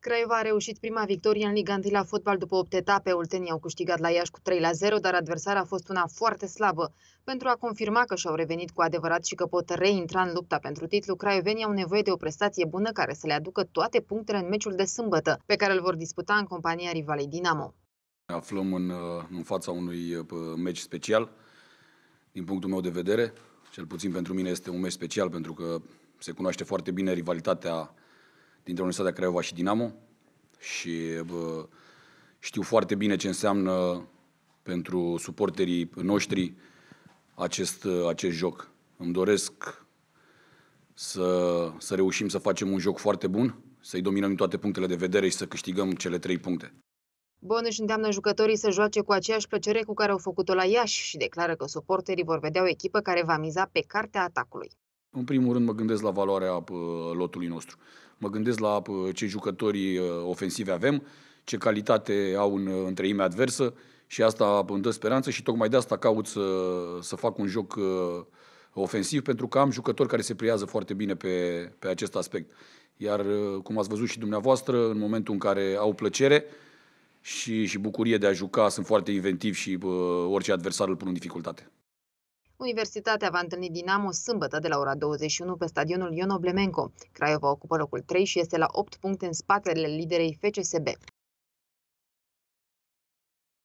Craiova a reușit prima victorie în Liga la fotbal după 8 etape. Oltenii au câștigat la Iași cu 3 la 0, dar adversarea a fost una foarte slabă. Pentru a confirma că și-au revenit cu adevărat și că pot reintra în lupta pentru titlu, craiovenii au nevoie de o prestație bună care să le aducă toate punctele în meciul de sâmbătă, pe care îl vor disputa în compania rivalei Dinamo. Ne aflăm în, uh, în fața unui uh, meci special, din punctul meu de vedere. Cel puțin pentru mine este un meci special pentru că se cunoaște foarte bine rivalitatea dintre Universitatea Craiova și Dinamo și bă, știu foarte bine ce înseamnă pentru suporterii noștri acest, acest joc. Îmi doresc să, să reușim să facem un joc foarte bun, să-i dominăm toate punctele de vedere și să câștigăm cele trei puncte. Bun își îndeamnă jucătorii să joace cu aceeași plăcere cu care au făcut-o la Iași și declară că suporterii vor vedea o echipă care va miza pe cartea atacului. În primul rând mă gândesc la valoarea lotului nostru. Mă gândesc la ce jucători ă, ofensivi avem, ce calitate au în întreime adversă și asta îmi dă speranță și tocmai de asta caut să, să fac un joc ă, ofensiv pentru că am jucători care se priază foarte bine pe, pe acest aspect. Iar, ă, cum ați văzut și dumneavoastră, în momentul în care au plăcere și, și bucurie de a juca, sunt foarte inventivi și bă, orice adversar îl pun în dificultate. Universitatea va întâlni Dinamo sâmbătă de la ora 21 pe stadionul Ion Oblemenco. Craiova ocupă locul 3 și este la 8 puncte în spatele liderei FCSB.